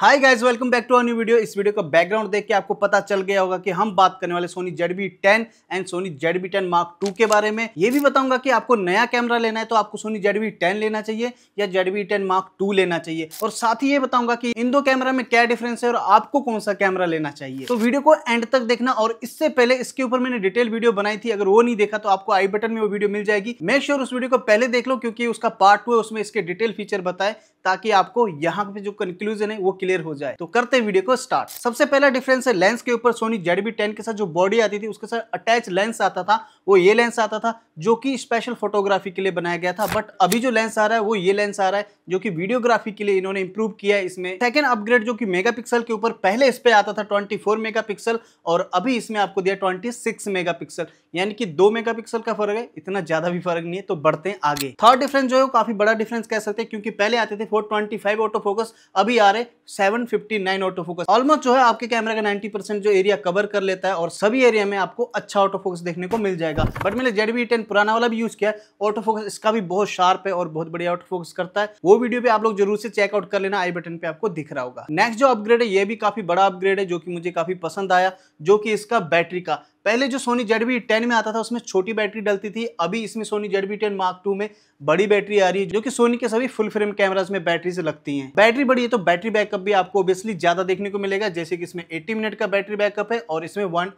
hi guys welcome back to our new video इस video का background देख के आपको पता चल गया होगा कि हम बात करने वाले Sony Z B ten and Sony Z B ten mark two के बारे में ये भी बताऊंगा कि आपको नया कैमरा लेना है तो आपको सोनी जेड बी टेन लेना चाहिए या Z B ten mark two लेना चाहिए और साथ ही ये बताऊंगा कि इन दो कैमरा में क्या डिफरेंस है और आपको कौन सा कैमरा लेना चाहिए तो वीडियो को एंड तक देखना और इससे पहले इसके ऊपर मैंने डिटेल वीडियो बनाई थी अगर वो नहीं देखा तो आपको आई बटन में वो वीडियो मिल जाएगी मैं श्योर उस वीडियो को पहले देख लो क्योंकि उसका पार्ट टू है उसमें इसके डिटेल फीचर बताए ताकि आपको यहाँ पे जो कंक्लूजन है वो क्लियर हो जाए तो करते हैं वीडियो को स्टार्ट सबसे पहला डिफरेंस है लेंस के ऊपर सोनी जेडबी टेन के साथ जो बॉडी आती थी उसके साथ अटैच लेंस आता था वो ये लेंस आता था जो कि स्पेशल फोटोग्राफी के लिए बनाया गया था बट अभी जो लेंस आ रहा है वो ये लेंस आ रहा है जो कि वीडियोग्राफी के लिए इन्होंने इंप्रूव किया है इसमें सेकंड अपग्रेड जो कि मेगापिक्सल के ऊपर पहले इस पे आता था 24 मेगापिक्सल और अभी इसमें आपको दिया 26 मेगापिक्सल यानी कि दो मेगापिक्सल का फर्क है इतना ज्यादा भी फर्क नहीं है तो बढ़ते हैं आगे थर्ड डिफरेंस जो है काफी बड़ा डिफरेंस कह सकते हैं क्योंकि पहले आते थे फोर ट्वेंटी ऑटो फोकस अभी आ रहे seven fifty nine auto focus almost जो है आपके कैमरा का 90 परसेंट जो एरिया कवर कर लेता है और सभी एरिया में आपको अच्छा ऑटो फोकस देखने को मिल जाएगा बट मैंने जेड बी टेन पुराना वाला भी यूज किया ऑटो फोकस इसका भी बहुत शार्प है और बहुत बढ़िया ऑटो फोकस करता है वो वीडियो भी आप लोग जरूर से चेकआउट कर लेना आई बटन पे आपको दिख रहा होगा नेक्स्ट जो अपग्रेड है ये भी काफी बड़ा अपग्रेड है जो कि मुझे काफी पसंद आया जो कि इसका बैटरी का पहले जो सोनी जेड बी टेन में आता था उसमें छोटी बैटरी डलती थी अभी इसमें Sony Z B ten mark two में बड़ी बैटरी आ रही है जो कि सोनी के सभी फुल फ्रेम कैमराज में बैटरी से लगती हैं बैटरी बड़ी है तो बैटरी बैकअप भी आपको ऑब्वियसली ज्यादा देखने को मिलेगा जैसे कि इसमें एट्टी मिनट का बैटरी बैकअप है और इसमें वन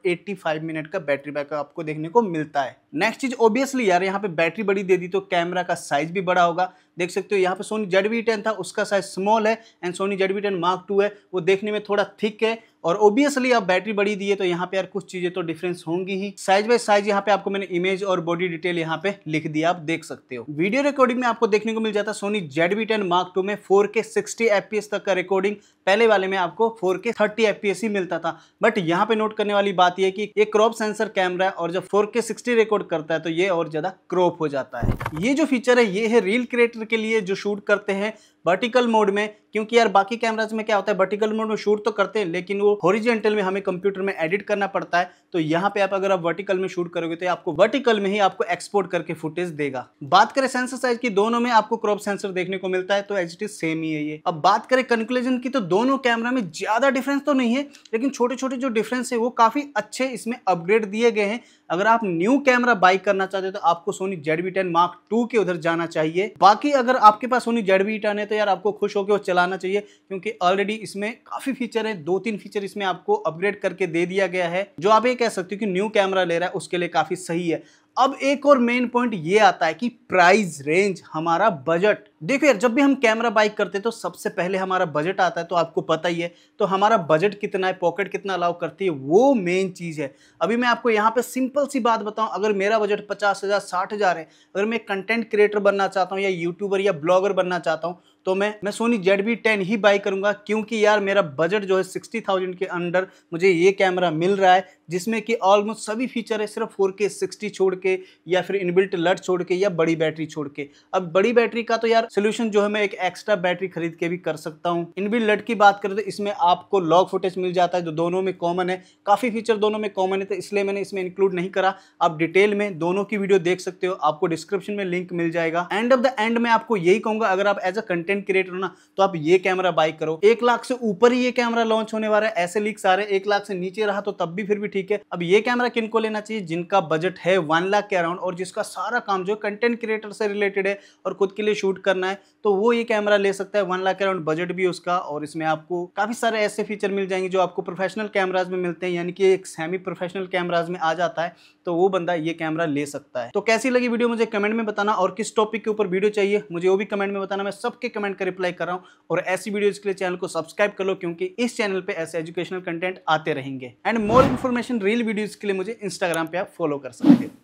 मिनट का बैटरी बैकअप आपको देखने को मिलता है नेक्स्ट चीज ऑब्वियसली यार यहाँ पे बैटरी बड़ी दे दी तो कैमरा का साइज भी बड़ा होगा देख सकते हो यहाँ पे सोनी जेड वी टेन था उसका साइज स्मॉल है and Sony Z V ten mark two है वो देखने में थोड़ा थिक है और ऑब्वियसली आप बैटरी बड़ी दी है तो यहाँ पे यार कुछ चीज़ें तो डिफरेंस होंगी ही साइज बाय साइज यहाँ पे आपको मैंने इमेज और बॉडी डिटेल यहाँ पे लिख दिया आप देख सकते हो वीडियो रिकॉर्डिंग में आपको देखने को मिल जाता है Sony Z V ten mark two में फोर के सिक्सटी तक का रिकॉर्डिंग पहले वाले में आपको फोर के थर्टी एफपीएस ही मिलता था बट यहाँ पे नोट करने वाली बात यह की एक क्रॉप सेंसर कैमरा है और जब four K sixty record explore करता है तो ये और ज़्यादा क्रॉप हो जाता है ये जो फीचर है ये है रील क्रिएटर के लिए जो शूट करते हैं वर्टिकल मोड में क्योंकि यार बाकी कैमराज में क्या होता है वर्टिकल मोड में शूट तो करते हैं लेकिन वो ओरिजेंटल में हमें कंप्यूटर में एडिट करना पड़ता है तो यहाँ पे आप अगर आप वर्टिकल में शूट करोगे तो आपको वर्टिकल में ही आपको एक्सपोर्ट करके फुटेज देगा बात करें सेंसर साइज की दोनों में आपको क्रॉप सेंसर देखने को मिलता है तो एच सेम ही है ये अब बात करें कंक्लूजन की तो दोनों कैमरा में ज्यादा डिफरेंस तो नहीं है लेकिन छोटे छोटे जो डिफरेंस है वो काफी अच्छे इसमें अपग्रेड दिए गए हैं अगर आप न्यू कैमरा बाई करना चाहते हो तो आपको Sony Z B ten mark two के उधर जाना चाहिए बाकी अगर आपके पास सोनी जेडवी टेन है तो यार आपको खुश होकर वो चलाना चाहिए क्योंकि ऑलरेडी इसमें काफ़ी फीचर है दो तीन फीचर इसमें आपको अपग्रेड करके दे दिया गया है जो आप ये कह सकते हो कि न्यू कैमरा ले रहा है उसके लिए काफ़ी सही है अब एक और मेन पॉइंट ये आता है कि प्राइस रेंज हमारा बजट देखो यार जब भी हम कैमरा बाइक करते हैं तो सबसे पहले हमारा बजट आता है तो आपको पता ही है तो हमारा बजट कितना है पॉकेट कितना अलाउ करती है वो मेन चीज़ है अभी मैं आपको यहाँ पे सिंपल सी बात बताऊँ अगर मेरा बजट पचास हज़ार साठ हज़ार है अगर मैं कंटेंट क्रिएटर बनना चाहता हूँ या यूट्यूबर या ब्लॉगर बनना चाहता हूँ तो मैं मैं सोनी जेड बी टेन ही बाई करूंगा क्योंकि यार मेरा बजट जो है सिक्सटी थाउजेंड के अंडर मुझे ये कैमरा मिल रहा है जिसमें कि ऑलमोस्ट सभी फीचर है सिर्फ फोर के सिक्सटी छोड़ के या फिर इनबिल्ट लट छोड़ के या बड़ी बैटरी छोड़ के अब बड़ी बैटरी का तो यार सोल्यूशन जो है मैं एक एक्स्ट्रा बैटरी खरीद के भी कर सकता हूँ इनबिल्ट लट की बात करें तो इसमें आपको लॉग फुटेज मिल जाता है जो दोनों में कॉमन है काफ़ी फीचर दोनों में कॉमन है तो इसलिए मैंने इसमें इंक्लूड नहीं करा आप डिटेल में दोनों की वीडियो देख सकते हो आपको डिस्क्रिप्शन में लिंक मिल जाएगा एंड ऑफ द एंड मैं आपको यही कहूंगा अगर आप एज अ कंटेंट क्रिएटर हो ना तो आप ये कैमरा बाई करो एक लाख से ऊपर ही ये कैमरा लॉन्च होने वाला है ऐसे लीक्स आ रहे हैं एक लाख से नीचे रहा तो तब भी फिर भी ठीक ठीक है अब ये कैमरा किनको लेना चाहिए जिनका बजट है वन लाख के अराउंड और जिसका सारा काम जो कंटेंट क्रिएटर से रिलेटेड है और खुद के लिए शूट करना है तो वो ये कैमरा ले सकता है वन लाख के अराउंड बजट भी उसका और इसमें आपको काफ़ी सारे ऐसे फीचर मिल जाएंगे जो आपको प्रोफेशनल कैमराज में मिलते हैं यानी कि एक सेमी प्रोफेशनल कैमराज में आ जाता है तो वो बंदा ये कैमरा ले सकता है तो कैसी लगी वीडियो मुझे कमेंट में बताना और किस टॉपिक के ऊपर वीडियो चाहिए मुझे वो भी कमेंट में बताना मैं सबके कमेंट का रिप्लाई कर रहा हूँ और ऐसी वीडियोज़ के लिए चैनल को सब्सक्राइब कर लो क्योंकि इस चैनल पर ऐसे एजुकेशनल कंटेंट आते रहेंगे and more information notification reel videos के लिए मुझे इंस्टाग्राम पर आप फॉलो कर सकते हैं